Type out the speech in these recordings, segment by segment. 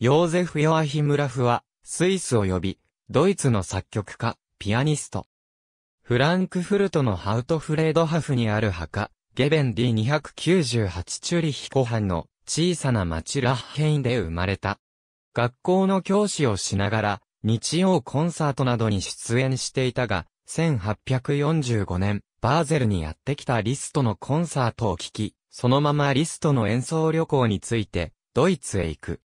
ヨーゼフ・ヨアヒム・ラフは、スイスを呼び、ドイツの作曲家、ピアニスト。フランクフルトのハウトフレードハフにある墓、ゲベン D298 チュリヒハンの小さな町ラッヘインで生まれた。学校の教師をしながら、日曜コンサートなどに出演していたが、1845年、バーゼルにやってきたリストのコンサートを聴き、そのままリストの演奏旅行について、ドイツへ行く。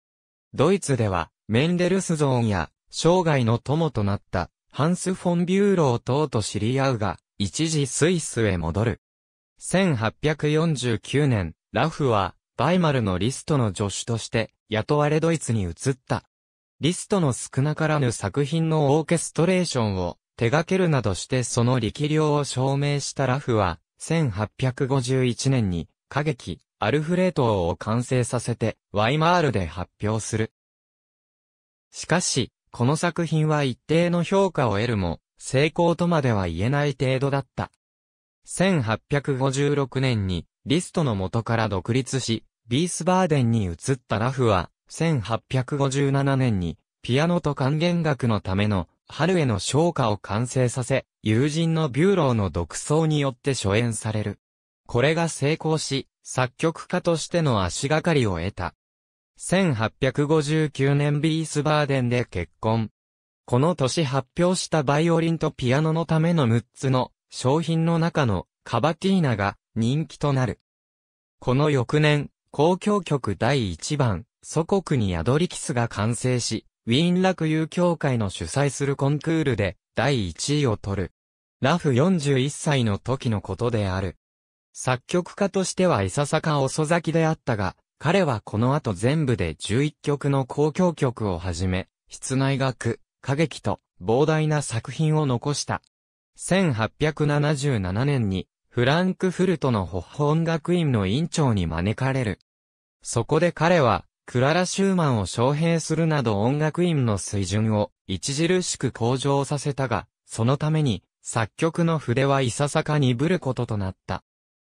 ドイツでは、メンデルスゾーンや、生涯の友となった、ハンス・フォン・ビューロー等と知り合うが、一時スイスへ戻る。1849年、ラフは、バイマルのリストの助手として、雇われドイツに移った。リストの少なからぬ作品のオーケストレーションを手掛けるなどしてその力量を証明したラフは、1851年に、歌劇、アルフレートを完成させて、ワイマールで発表する。しかし、この作品は一定の評価を得るも、成功とまでは言えない程度だった。1856年に、リストの元から独立し、ビースバーデンに移ったラフは、1857年に、ピアノと還元楽のための、春への昇華を完成させ、友人のビューローの独奏によって初演される。これが成功し、作曲家としての足がかりを得た。1859年ビースバーデンで結婚。この年発表したバイオリンとピアノのための6つの商品の中のカバティーナが人気となる。この翌年、公共曲第1番、祖国に宿りキスが完成し、ウィーン楽友協会の主催するコンクールで第1位を取る。ラフ41歳の時のことである。作曲家としてはいささか遅咲きであったが、彼はこの後全部で11曲の公共曲をはじめ、室内楽、歌劇と膨大な作品を残した。1877年にフランクフルトのホッホ音楽院の院長に招かれる。そこで彼は、クララ・シューマンを招聘するなど音楽院の水準を著しく向上させたが、そのために作曲の筆はいささか鈍ることとなった。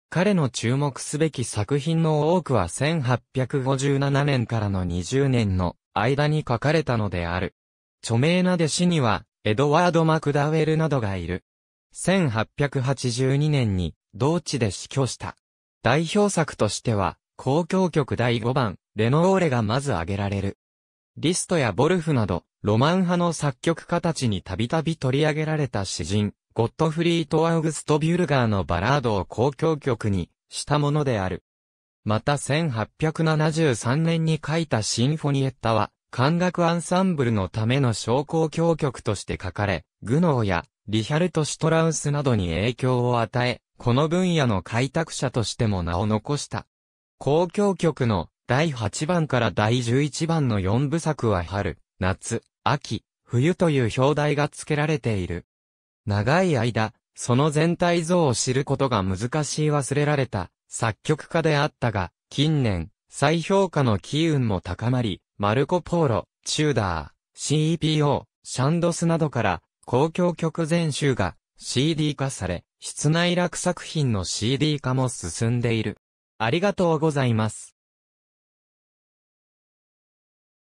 彼の注目すべき作品の多くは1857年からの20年の間に書かれたのである。著名な弟子には、エドワード・マクダウェルなどがいる。1882年に、同地で死去した。代表作としては、公共曲第5番、レノーレがまず挙げられる。リストやボルフなど、ロマン派の作曲家たちにたびたび取り上げられた詩人、ゴットフリート・アウグスト・ビュルガーのバラードを公共曲にしたものである。また1873年に書いたシンフォニエッタは、管楽アンサンブルのための小公共曲として書かれ、グノーやリヒャルト・シュトラウスなどに影響を与え、この分野の開拓者としても名を残した。公共曲の第8番から第11番の4部作は春、夏、秋、冬という表題が付けられている。長い間、その全体像を知ることが難しい忘れられた作曲家であったが、近年、再評価の機運も高まり、マルコ・ポーロ、チューダー、CEPO、シャンドスなどから、公共曲全集が CD 化され、室内楽作品の CD 化も進んでいる。ありがとうございます。